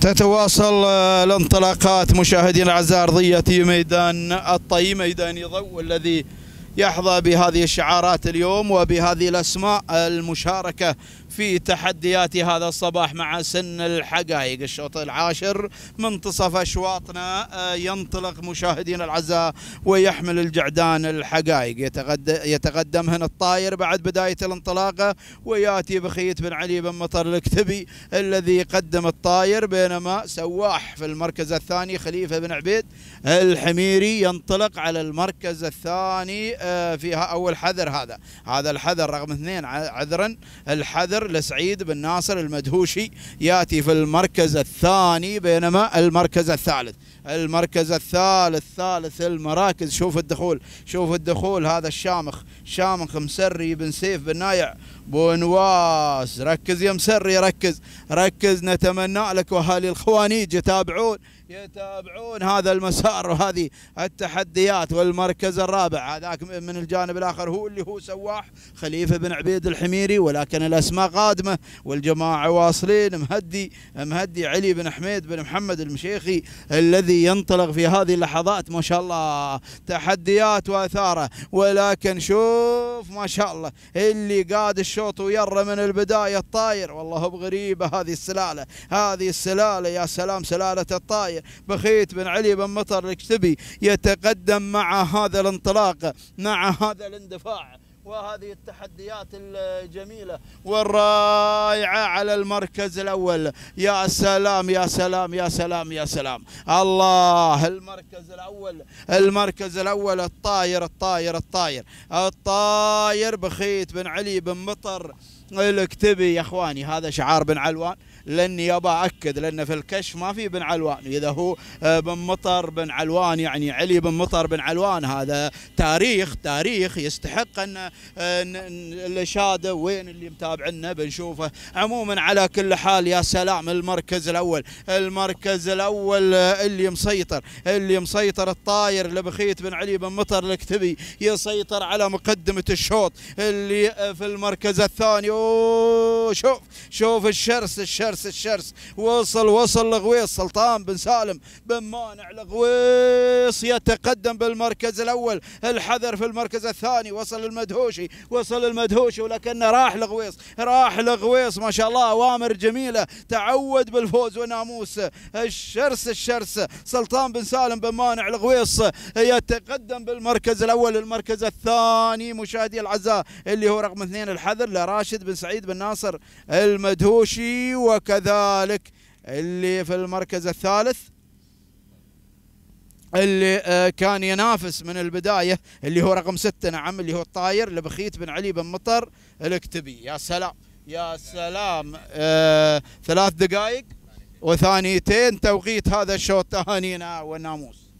تتواصل آه، الانطلاقات مشاهدينا الاعزاء ارضيه ميدان الطي ميدان يضو الذي يحظى بهذه الشعارات اليوم وبهذه الأسماء المشاركة في تحديات هذا الصباح مع سن الحقائق الشوط العاشر منتصف أشواطنا آه، ينطلق مشاهدين العزاء ويحمل الجعدان الحقائق يتقدم هنا الطاير بعد بداية الانطلاقة ويأتي بخيت بن علي بن مطر الكتبي الذي قدم الطاير بينما سواح في المركز الثاني خليفة بن عبيد الحميري ينطلق على المركز الثاني فيها اول حذر هذا هذا الحذر رقم اثنين عذرا الحذر لسعيد بن ناصر المدهوشي يأتي في المركز الثاني بينما المركز الثالث المركز الثالث ثالث المراكز شوف الدخول شوف الدخول هذا الشامخ شامخ مسري بن سيف بن نايع بونواس ركز يا مسري ركز ركز نتمنى لك واهالي الخوانيج يتابعون يتابعون هذا المسار وهذه التحديات والمركز الرابع هذاك من الجانب الاخر هو اللي هو سواح خليفه بن عبيد الحميري ولكن الاسماء قادمه والجماعه واصلين مهدي مهدي علي بن حميد بن محمد المشيخي الذي ينطلق في هذه اللحظات ما شاء الله تحديات واثاره ولكن شوف ما شاء الله اللي قاد الشو الشوط ويرى من البداية الطاير والله بغريبة هذه السلالة هذه السلالة يا سلام سلالة الطاير بخيت بن علي بن مطر الكتبي يتقدم مع هذا الانطلاق مع هذا الاندفاع وهذه التحديات الجميلة والرائعة على المركز الأول يا سلام يا سلام يا سلام يا سلام الله المركز الأول المركز الأول الطاير الطاير الطاير الطاير بخيت بن علي بن مطر اكتبي يا اخواني هذا شعار بن علوان لاني ابى اكد لان في الكشف ما في بن علوان اذا هو آه، بن مطر بن علوان يعني علي بن مطر بن علوان هذا تاريخ تاريخ يستحق ان آه، الاشاده وين اللي متابعنا بنشوفه عموما على كل حال يا سلام المركز الاول المركز الاول آه، اللي مسيطر اللي مسيطر الطاير لبخيت بن علي بن مطر الاكتبي يسيطر على مقدمه الشوط اللي في المركز الثاني شوف شوف الشرس الشرس الشرس وصل وصل لغويص سلطان بن سالم بن مانع لغويص يتقدم بالمركز الاول الحذر في المركز الثاني وصل المدهوشي وصل المدهوشي ولكنه راح لغويص راح لغويص ما شاء الله اوامر جميله تعود بالفوز وناموس الشرس الشرس سلطان بن سالم بن مانع لغويص يتقدم بالمركز الاول المركز الثاني مشاهدي العزاء اللي هو رقم اثنين الحذر لراشد بن سعيد بن ناصر المدهوشي وكذلك اللي في المركز الثالث اللي آه، كان ينافس من البداية اللي هو رقم ستة نعم اللي هو الطاير لبخيت بن علي بن مطر الاكتبي يا سلام يا سلام آه ثلاث دقائق وثانيتين توقيت هذا الشوط تهانينا والناموس